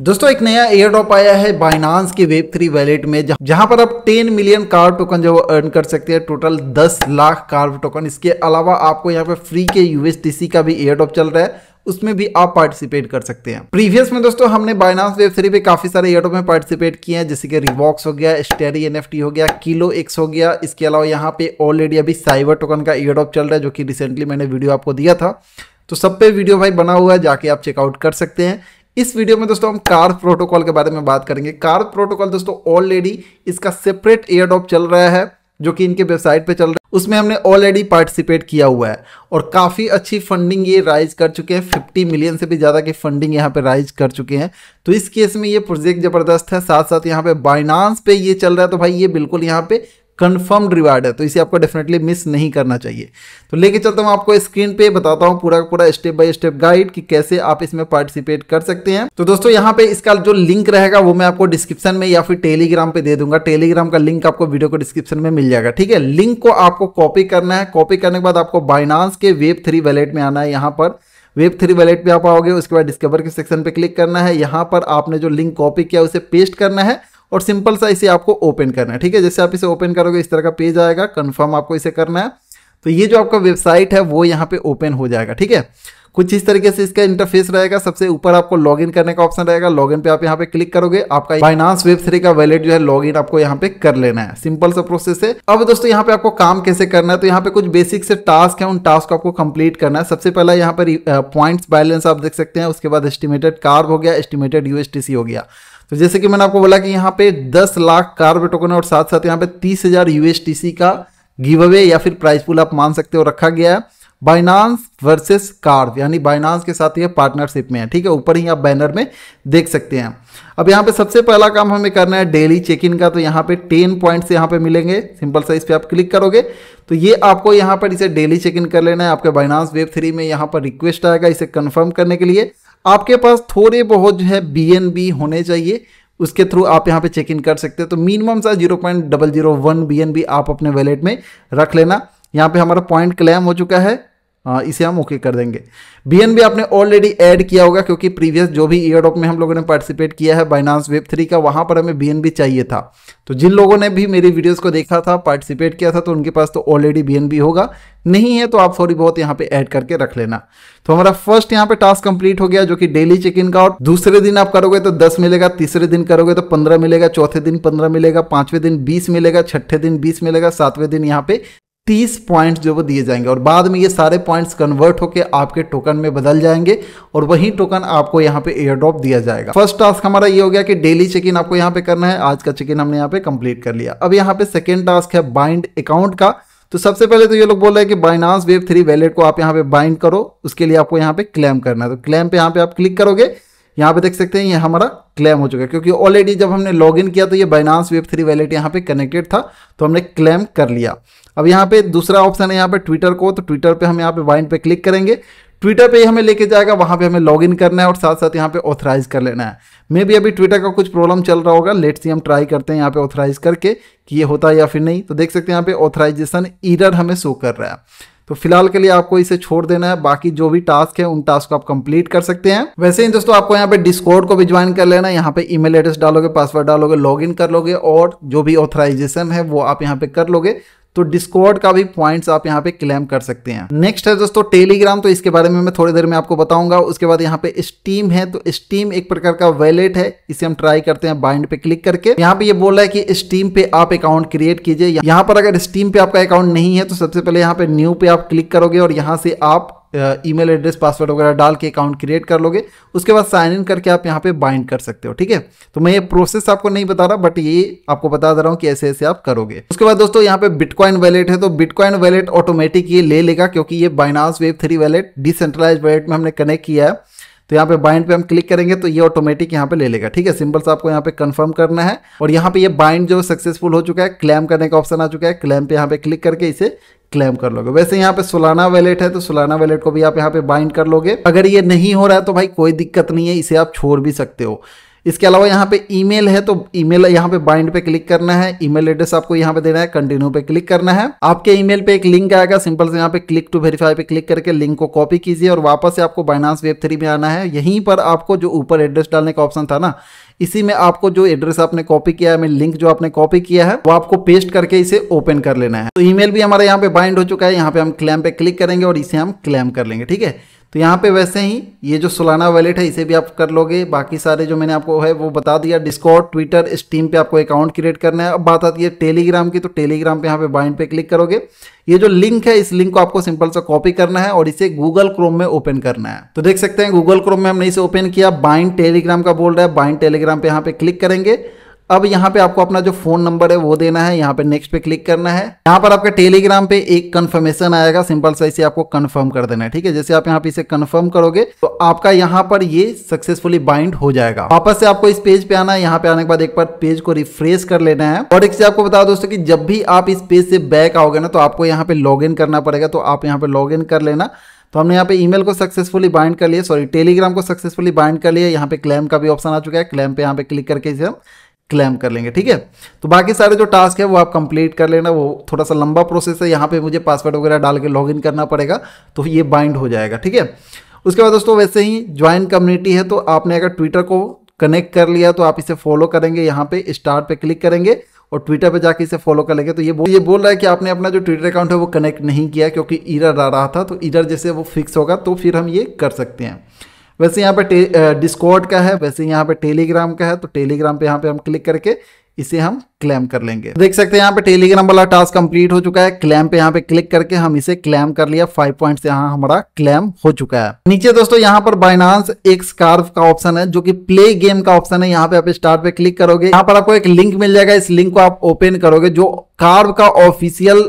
दोस्तों एक नया एयर ड्रॉप आया है बाइनांस की वेब थ्री वैलेट में जहां पर आप 10 मिलियन कार्ड टोकन जो अर्न कर सकते हैं टोटल 10 लाख कार्ड टोकन इसके अलावा आपको यहां पर फ्री के यूएसटीसी का भी एयर ड्रॉप चल रहा है उसमें भी आप पार्टिसिपेट कर सकते हैं प्रीवियस में दोस्तों हमने बाइनांस वेब थ्री पे काफी सारे ड्रॉप में पार्टिसिपेट किए हैं जैसे कि रिबॉक्स हो गया स्टेरी एन हो गया किलो एक्स हो गया इसके अलावा यहाँ पे ऑलरेडी अभी साइबर टोकन का ड्रॉप चल रहा है जो कि रिसेंटली मैंने वीडियो आपको दिया था तो सब पे वीडियो भाई बना हुआ है जाके आप चेकआउट कर सकते हैं इस वीडियो में दोस्तों हम कार प्रोटोकॉल के बारे में बात करेंगे कार प्रोटोकॉल दोस्तों ऑलरेडी इसका सेपरेट एयर चल रहा है जो कि इनके वेबसाइट पे चल रहा है उसमें हमने ऑलरेडी पार्टिसिपेट किया हुआ है और काफ़ी अच्छी फंडिंग ये राइज कर चुके हैं 50 मिलियन से भी ज़्यादा की फंडिंग यहाँ पे राइज कर चुके हैं तो इस केस में ये प्रोजेक्ट ज़बरदस्त है साथ साथ यहाँ पे बाइनांस पे ये चल रहा है तो भाई ये बिल्कुल यहाँ पे कन्फर्म्ड रिवार्ड है तो इसे आपको डेफिनेटली मिस नहीं करना चाहिए तो लेके चलता हूँ आपको स्क्रीन पे बताता हूँ पूरा पूरा स्टेप बाय स्टेप गाइड कि कैसे आप इसमें पार्टिसिपेट कर सकते हैं तो दोस्तों यहाँ पे इसका जो लिंक रहेगा वो मैं आपको डिस्क्रिप्शन में या फिर टेलीग्राम पे दे दूंगा टेलीग्राम का लिंक आपको वीडियो को डिस्क्रिप्शन में मिल जाएगा ठीक है लिंक को आपको कॉपी करना है कॉपी करने के बाद आपको बाइनांस के वेब थ्री वैलेट में आना है यहाँ पर वेब थ्री वैलेट पर आप आओगे उसके बाद डिस्कवर के सेक्शन पर क्लिक करना है यहाँ पर आपने जो लिंक कॉपी किया उसे पेस्ट करना है और सिंपल सा इसे आपको ओपन करना है ठीक है जैसे आप इसे ओपन करोगे इस तरह का पेज आएगा कन्फर्म आपको इसे करना है तो ये जो आपका वेबसाइट है वो यहाँ पे ओपन हो जाएगा ठीक है कुछ इस तरीके से इसका इंटरफेस रहेगा सबसे ऊपर आपको लॉगिन करने का ऑप्शन रहेगा लॉगिन पे आप यहाँ पे क्लिक करोगे आपका फाइनांस वेब थ्री का वैलेट जो है लॉगिन आपको यहाँ पे कर लेना है सिंपल सा प्रोसेस है अब दोस्तों यहाँ पे आपको काम कैसे करना है तो यहाँ पे कुछ बेसिक से टास्क है उन टास्क को आपको कंप्लीट करना है सबसे पहला यहाँ पर पॉइंट uh, बैलेंस आप देख सकते हैं उसके बाद एस्टिमेटेड कार्ब हो गया एस्टिमेटेड यूएसटीसी हो गया तो जैसे कि मैंने आपको बोला कि यहाँ पे 10 लाख कार्बे टोकन और साथ साथ यहाँ पे तीस हजार यूएसटीसी का गिव अवे या फिर प्राइस पुल आप मान सकते हो रखा गया है बाइनांस वर्सेस कार्व यानी बाइनांस के साथ ये पार्टनरशिप में है ठीक है ऊपर ही आप बैनर में देख सकते हैं अब यहाँ पे सबसे पहला काम हमें करना है डेली चेक इन का तो यहाँ पे टेन पॉइंट्स यहाँ पे मिलेंगे सिंपल साइज पे आप क्लिक करोगे तो ये आपको यहाँ पर इसे डेली चेक इन कर लेना है आपके बाइनांस वेब थ्री में यहाँ पर रिक्वेस्ट आएगा इसे कन्फर्म करने के लिए आपके पास थोड़े बहुत जो है बी होने चाहिए उसके थ्रू आप यहाँ पे चेक इन कर सकते हैं तो मिनिमम सा zero point double zero one B आप अपने वैलेट में रख लेना यहाँ पे हमारा पॉइंट क्लेम हो चुका है हाँ, इसे हम ओके कर देंगे बी एन आपने ऑलरेडी ऐड किया होगा क्योंकि प्रीवियस जो भी ईयर में हम लोगों ने पार्टिसिपेट किया है बाइनांस वेब थ्री का वहाँ पर हमें बी एन चाहिए था तो जिन लोगों ने भी मेरी वीडियोस को देखा था पार्टिसिपेट किया था तो उनके पास तो ऑलरेडी बी एन होगा नहीं है तो आप थोड़ी बहुत यहाँ पे ऐड करके रख लेना तो हमारा फर्स्ट यहाँ पे टास्क कंप्लीट हो गया जो कि डेली चेक इन का और दूसरे दिन आप करोगे तो दस मिलेगा तीसरे दिन करोगे तो पंद्रह मिलेगा चौथे दिन पंद्रह मिलेगा पांचवें दिन बीस मिलेगा छठे दिन बीस मिलेगा सातवें दिन यहाँ पे तीस पॉइंट जो वो दिए जाएंगे और बाद में ये सारे पॉइंट्स कन्वर्ट होकर आपके टोकन में बदल जाएंगे और वही टोकन आपको यहाँ पे एयर ड्रॉप दिया जाएगा फर्स्ट टास्क हमारा ये हो गया कि डेली चेक इन आपको यहाँ पे करना है आज का चेक इन हमने यहाँ पे कंप्लीट कर लिया अब यहाँ पे सेकेंड टास्क है बाइंड अकाउंट का तो सबसे पहले तो ये लोग बोल रहे हैं कि बाइनास वेब थ्री वैलेट को आप यहाँ पे बाइंड करो उसके लिए आपको यहाँ पे क्लेम करना है तो क्लेम पे यहाँ पे आप क्लिक करोगे यहाँ पे देख सकते हैं ये हमारा क्लेम हो चुका है क्योंकि ऑलरेडी जब हमने लॉगिन किया तो ये बाइनांस वेब थ्री वैलेट यहाँ पे कनेक्टेड था तो हमने क्लेम कर लिया अब यहाँ पे दूसरा ऑप्शन है यहाँ पे ट्विटर को तो ट्विटर पे हम यहाँ पे वाइन पे क्लिक करेंगे ट्विटर पे ही हमें लेके जाएगा वहाँ पे हमें लॉगिन करना है और साथ साथ यहाँ पे ऑथराइज कर लेना है मे भी अभी ट्विटर का कुछ प्रॉब्लम चल रहा होगा लेट सी हम ट्राई करते हैं यहाँ पे ऑथराइज करके कि ये होता है या फिर नहीं तो देख सकते हैं यहाँ पे ऑथराइजेशन ईरर हमें शो कर रहा है तो फिलहाल के लिए आपको इसे छोड़ देना है बाकी जो भी टास्क है उन टास्क को आप कंप्लीट कर सकते हैं वैसे ही दोस्तों आपको यहाँ पे डिस्कॉर्ड को भी ज्वाइन कर लेना है यहाँ पे ईमेल एड्रेस डालोगे पासवर्ड डालोगे लॉगिन कर लोगे और जो भी ऑथराइजेशन है वो आप यहाँ पे कर लोगे तो डिस्कॉर्ड का भी पॉइंट्स आप यहाँ पे क्लेम कर सकते हैं नेक्स्ट है दोस्तों टेलीग्राम तो इसके बारे में मैं थोड़ी देर में आपको बताऊंगा उसके बाद यहाँ पे स्टीम है तो स्टीम एक प्रकार का वैलेट है इसे हम ट्राई करते हैं बाइंड पे क्लिक करके यहाँ पे ये बोल रहा है कि स्टीम पे आप अकाउंट क्रिएट कीजिए यहाँ पर अगर स्टीम पे आपका अकाउंट नहीं है तो सबसे पहले यहाँ पे न्यू पे आप क्लिक करोगे और यहाँ से आप ईमेल एड्रेस पासवर्ड वगैरह डाल के अकाउंट क्रिएट कर लोगे उसके बाद साइन इन करके आप यहाँ पे बाइंड कर सकते हो ठीक है तो मैं ये प्रोसेस आपको नहीं बता रहा बट ये आपको बता दे रहा हूँ कि ऐसे ऐसे आप करोगे उसके बाद दोस्तों यहाँ पे बिटकॉइन वैलेट है तो बिटकॉइन वैलेट ऑटोमेटिक ये ले लेगा क्योंकि ये Binance web three wallet decentralize wallet में हमने कनेक्ट किया है तो यहाँ पे बाइंड पे हम क्लिक करेंगे तो ये ऑटोमेटिक यहाँ पे ले लेगा ठीक है सिंपल से आपको यहाँ पे कंफर्म करना है और यहाँ पे ये बाइंड जो सक्सेसफुल हो चुका है क्लेम करने का ऑप्शन आ चुका है क्लेम पे यहाँ पे क्लिक करके इसे क्लेम कर लोगे वैसे यहाँ पे सोलाना वैलेट है तो सोलाना वैलेट को भी आप यहाँ पे बाइंड कर लोगे अगर ये नहीं हो रहा है तो भाई कोई दिक्कत नहीं है इसे आप छोड़ भी सकते हो इसके अलावा यहाँ पे ईमेल है तो ईमेल यहाँ पे बाइंड पे क्लिक करना है ईमेल एड्रेस आपको यहाँ पे देना है कंटिन्यू पे क्लिक करना है आपके ईमेल पे एक लिंक आएगा सिंपल से यहाँ पे क्लिक टू वेरीफाई पे क्लिक करके लिंक को कॉपी कीजिए और वापस से आपको बाइनास वेब थ्री में आना है यहीं पर आपको जो ऊपर एड्रेस डालने का ऑप्शन था ना इसी में आपको जो एड्रेस आपने कॉपी किया है लिंक जो आपने कॉपी किया है वो आपको पेस्ट करके इसे ओपन कर लेना है तो ईमेल भी हमारे यहाँ पे बाइंड हो चुका है यहाँ पे हम क्लैम पे क्लिक करेंगे और इसे हम क्लैम कर लेंगे ठीक है तो यहाँ पे वैसे ही ये जो सोलाना वैलेट है इसे भी आप कर लोगे बाकी सारे जो मैंने आपको है वो बता दिया डिस्कॉर्ड ट्विटर स्टीम पे आपको अकाउंट क्रिएट करना है अब बात आती है टेलीग्राम की तो टेलीग्राम पे यहाँ पे बाइंड पे क्लिक करोगे ये जो लिंक है इस लिंक को आपको सिंपल सा कॉपी करना है और इसे गूगल क्रोम में ओपन करना है तो देख सकते हैं गूगल क्रोम में हमने इसे ओपन किया बाइंड टेलीग्राम का बोल रहा है बाइंड टेलीग्राम पे यहाँ पे क्लिक करेंगे अब यहाँ पे आपको अपना जो फोन नंबर है वो देना है यहाँ पे नेक्स्ट पे क्लिक करना है यहाँ पर आपके टेलीग्राम पे एक कंफर्मेशन आएगा सिंपल सा इसे आपको कंफर्म कर देना है ठीक है जैसे आप यहाँ पे इसे कंफर्म करोगे तो आपका यहाँ पर ये सक्सेसफुली बाइंड हो जाएगा वापस से आपको इस पेज पे आना है यहाँ पे आने के बाद एक बार पेज को रिफ्रेश कर लेना है और एक चीज आपको बता दोस्तों की जब भी आप इस पेज से बैक आओगे ना तो आपको यहाँ पे लॉग करना पड़ेगा तो आप यहाँ पे लॉग कर लेना तो हमने यहाँ पे ईमेल को सक्सेसफुली बाइंड कर लिया सॉरी टेलीग्राम को सक्सेसफुली बाइंड कर लिया यहाँ पे क्लेम का भी ऑप्शन आ चुका है क्लेम पे यहाँ पे क्लिक करके इसे हम क्लेम कर लेंगे ठीक है तो बाकी सारे जो टास्क है वो आप कंप्लीट कर लेना वो थोड़ा सा लंबा प्रोसेस है यहाँ पे मुझे पासवर्ड वगैरह डाल के लॉगिन करना पड़ेगा तो ये बाइंड हो जाएगा ठीक है उसके बाद दोस्तों वैसे ही ज्वाइन कम्युनिटी है तो आपने अगर ट्विटर को कनेक्ट कर लिया तो आप इसे फॉलो करेंगे यहाँ पे स्टार्ट पे क्लिक करेंगे और ट्विटर पे जाके इसे फॉलो कर लेंगे तो ये बोल ये बोल रहा है कि आपने अपना जो ट्विटर अकाउंट है वो कनेक्ट नहीं किया क्योंकि इरर आ रहा था तो इरर जैसे वो फिक्स होगा तो फिर हम ये कर सकते हैं वैसे यहाँ पे डिस्कॉर्ड का है वैसे यहाँ पे टेलीग्राम का है तो टेलीग्राम पे यहाँ पे हम क्लिक करके इसे हम क्लेम कर लेंगे देख सकते हैं यहाँ पे टेलीग्राम वाला टास्क कंप्लीट हो चुका है क्लेम पे यहाँ पे क्लिक करके हम इसे क्लेम कर लिया फाइव पॉइंट यहाँ हमारा क्लेम हो चुका है नीचे दोस्तों यहाँ पर बाइनांस एक स्कार्फ का ऑप्शन है जो कि प्ले गेम का ऑप्शन है यहाँ पे आप स्टार्ट पे क्लिक करोगे यहाँ पर आपको एक लिंक मिल जाएगा इस लिंक को आप ओपन करोगे जो कार्व का ऑफिशियल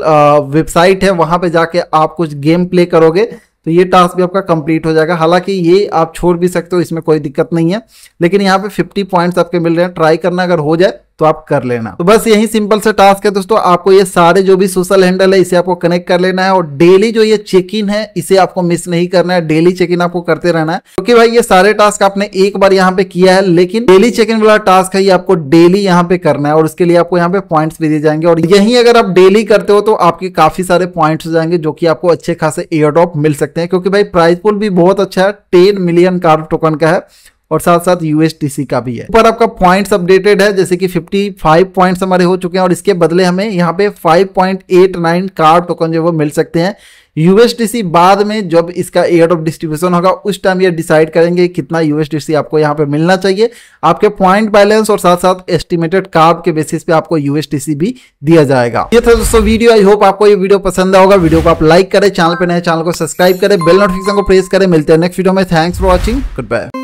वेबसाइट है वहां पे जाके आप कुछ गेम प्ले करोगे तो ये टास्क भी आपका कंप्लीट हो जाएगा हालांकि ये आप छोड़ भी सकते हो इसमें कोई दिक्कत नहीं है लेकिन यहाँ पे 50 पॉइंट्स आपके मिल रहे हैं ट्राई करना अगर हो जाए तो आप कर लेना तो बस यही सिंपल सा टास्क है दोस्तों आपको ये सारे जो भी सोशल हैंडल है इसे आपको कनेक्ट कर लेना है और डेली जो ये चेक इन है इसे आपको मिस नहीं करना है डेली चेक इन आपको करते रहना है क्योंकि तो भाई ये सारे टास्क आपने एक बार यहाँ पे किया है लेकिन डेली चेक इन वाला टास्क है ये आपको डेली यहाँ पे करना है और उसके लिए आपको यहाँ पे पॉइंट्स भी दिए जाएंगे और यही अगर आप डेली करते हो तो आपके काफी सारे पॉइंट्स हो जाएंगे जो की आपको अच्छे खासे एयर ड्रॉप मिल सकते हैं क्योंकि भाई प्राइस पुल भी बहुत अच्छा है टेन मिलियन कार्ड टोकन का है और साथ साथ यूएसटीसी का भी है ऊपर आपका पॉइंट्स अपडेटेड है जैसे कि 55 पॉइंट्स हमारे हो चुके हैं और इसके बदले हमें यहाँ पे 5.89 कार टोकन जो वो मिल सकते हैं यूएसटीसी बाद में जब इसका एयर ऑफ डिस्ट्रीब्यूशन होगा उस टाइम ये डिसाइड करेंगे कितना यूएसटीसी आपको यहाँ पे मिलना चाहिए आपके पॉइंट बैलेंस और साथ साथ एस्टिमेटेड कार्ड के बेसिस पे आपको यूएसटीसी भी दिया जाएगा ये था दोस्तों वीडियो आई होप आपको ये वीडियो पसंद आएगा वीडियो को आप लाइक करें चैनल पर नए चैनल को सब्सक्राइब करें बेल नोटिफिकेशन को प्रेस करें मिलते हैं नेक्स्ट वीडियो में thanks for watching good bye